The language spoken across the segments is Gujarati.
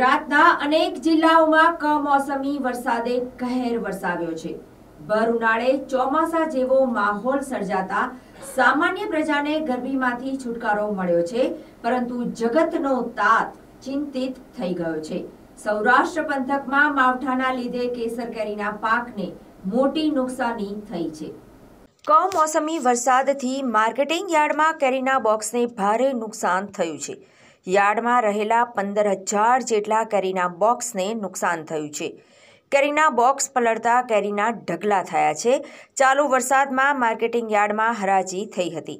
ગુજરાતના અનેક જિલ્લાઓમાં કમોસમી વરસાદે કહેર વરસાવ્યો છે ભર ઉનાળે ચોમાસા જેવો માહોલ સર્જાતા સામાન્ય પ્રજાને ગરમીમાંથી છુટકારો મળ્યો છે પરંતુ જગતનો તાત ચિંતિત થઈ ગયો છે સૌરાષ્ટ્ર પંથકમાં માવઠાના લીધે કેસર કેરીના પાકને મોટી નુકસાની થઈ છે કમોસમી વરસાદથી માર્કેટિંગ યાર્ડમાં કેરીના બોક્સને ભારે નુકસાન થયું છે યાર્ડમાં રહેલા પંદર હજાર જેટલા કેરીના બોક્સને નુકસાન થયું છે કેરીના બોક્સ પલળતા કેરીના ઢગલા થયા છે ચાલુ વરસાદમાં માર્કેટિંગ યાર્ડમાં હરાજી થઈ હતી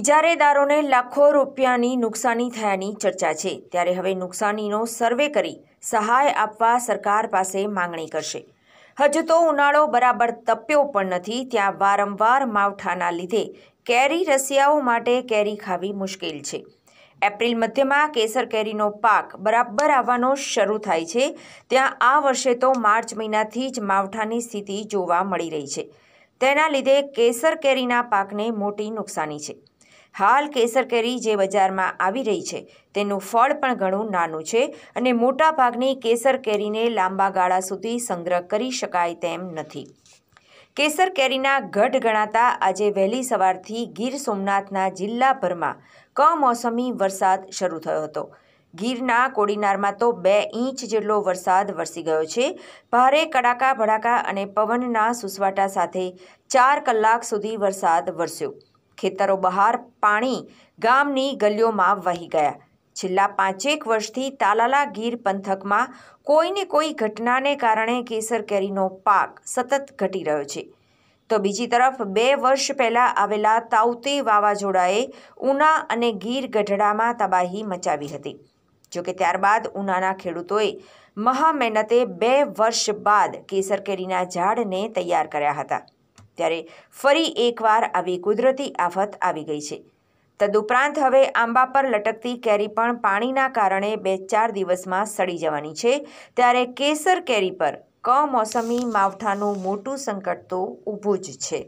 ઇજારેદારોને લાખો રૂપિયાની નુકસાની થયાની ચર્ચા છે ત્યારે હવે નુકસાનીનો સર્વે કરી સહાય આપવા સરકાર પાસે માંગણી કરશે હજુ તો ઉનાળો બરાબર તપ્યો પણ નથી ત્યાં વારંવાર માવઠાના લીધે કેરી રસિયાઓ માટે કેરી ખાવી મુશ્કેલ છે એપ્રિલ મધ્યમાં કેસર કેરીનો પાક બરાબર આવવાનો શરૂ થાય છે ત્યાં આ વર્ષે તો માર્ચ મહિનાથી જ માવઠાની સ્થિતિ જોવા મળી રહી છે તેના લીધે કેસર કેરીના પાકને મોટી નુકસાની છે હાલ કેસર કેરી જે બજારમાં આવી રહી છે તેનું ફળ પણ ઘણું નાનું છે અને મોટા ભાગની કેસર કેરીને લાંબા ગાળા સુધી સંગ્રહ કરી શકાય તેમ નથી કેસર કેરીના ગઢ ગણાતા આજે વહેલી સવારથી ગીર સોમનાથના જિલ્લાભરમાં કમોસમી વરસાદ શરૂ થયો હતો ગીરના કોડીનારમાં તો બે ઇંચ જેટલો વરસાદ વરસી ગયો છે ભારે કડાકા ભડાકા અને પવનના સુસવાટા સાથે ચાર કલાક સુધી વરસાદ વરસ્યો ખેતરો બહાર પાણી ગામની ગલીઓમાં વહી ગયા છેલ્લા પાંચેક વર્ષથી તાલાલા ગીર પંથકમાં કોઈને કોઈ ઘટનાને કારણે કેસર કેરીનો પાક સતત ઘટી રહ્યો છે તો બીજી તરફ બે વર્ષ પહેલાં આવેલા તાઉતે વાવાઝોડાએ ઉના અને ગીર ગઢડામાં તબાહી મચાવી હતી જોકે ત્યારબાદ ઉનાના ખેડૂતોએ મહામહેનતે બે વર્ષ બાદ કેસર કેરીના ઝાડને તૈયાર કર્યા હતા ત્યારે ફરી એકવાર આવી કુદરતી આફત આવી ગઈ છે તદુપરાંત હવે આંબા પર લટકતી કેરી પણ પાણીના કારણે બે ચાર દિવસમાં સડી જવાની છે ત્યારે કેસર કેરી પર કમોસમી માવઠાનું મોટું સંકટ તો ઊભું જ છે